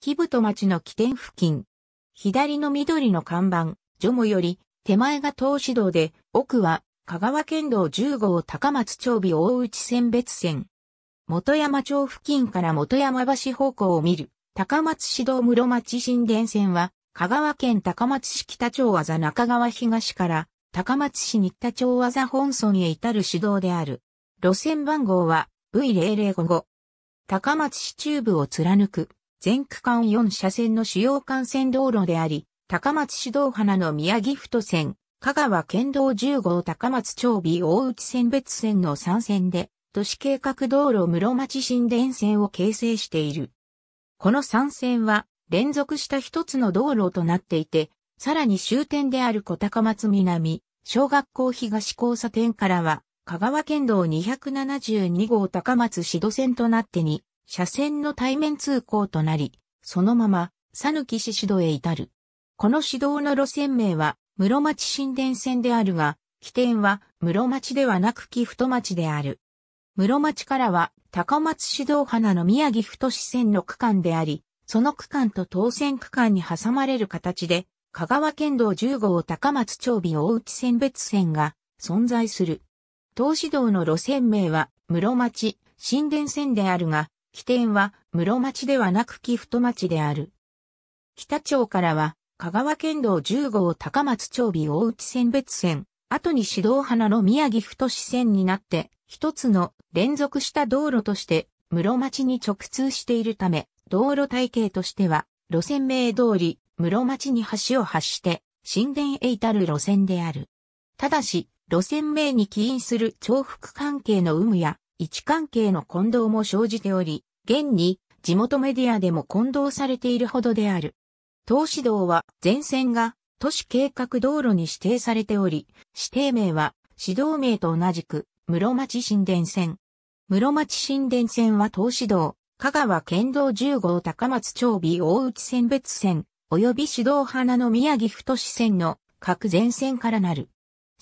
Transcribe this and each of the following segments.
木太町の起点付近。左の緑の看板、ジョモより、手前が東市道で、奥は、香川県道10号高松町尾大内線別線。元山町付近から元山橋方向を見る、高松市道室町新田線は、香川県高松市北町技中川東から、高松市新田町技本村へ至る市道である。路線番号は、V0055。高松市中部を貫く。全区間4車線の主要幹線道路であり、高松市道花の宮城太線、香川県道10号高松町美大内線別線の3線で、都市計画道路室町新電線を形成している。この3線は連続した一つの道路となっていて、さらに終点である小高松南、小学校東交差点からは、香川県道272号高松市道線となってに、車線の対面通行となり、そのまま、佐抜市指導へ至る。この指導の路線名は、室町新田線であるが、起点は室町ではなく木太町である。室町からは高松指導花の宮城太線の区間であり、その区間と当選区間に挟まれる形で、香川県道10号高松町尾大内線別線が存在する。東市道の路線名は室町新田線であるが、起点は室町ではなく木太町である。北町からは、香川県道10号高松町尾大内線別線、後に指導花の宮城太支線になって、一つの連続した道路として、室町に直通しているため、道路体系としては、路線名通り、室町に橋を発して、神殿へ至る路線である。ただし、路線名に起因する重複関係の有無や、位置関係の混同も生じており、現に地元メディアでも混同されているほどである。東市道は全線が都市計画道路に指定されており、指定名は市道名と同じく室町新田線。室町新田線は東市道、香川県道10号高松町尾大内線別線、及び市道花の宮城太市線の各全線からなる。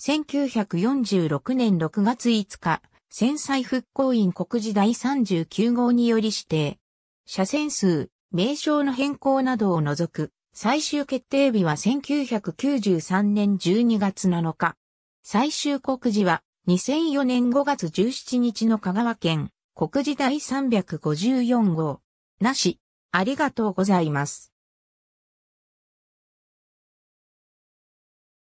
1946年6月5日、戦災復興院告示第39号により指定。車線数、名称の変更などを除く、最終決定日は1993年12月7日。最終告示は2004年5月17日の香川県、告示第354号。なし、ありがとうございます。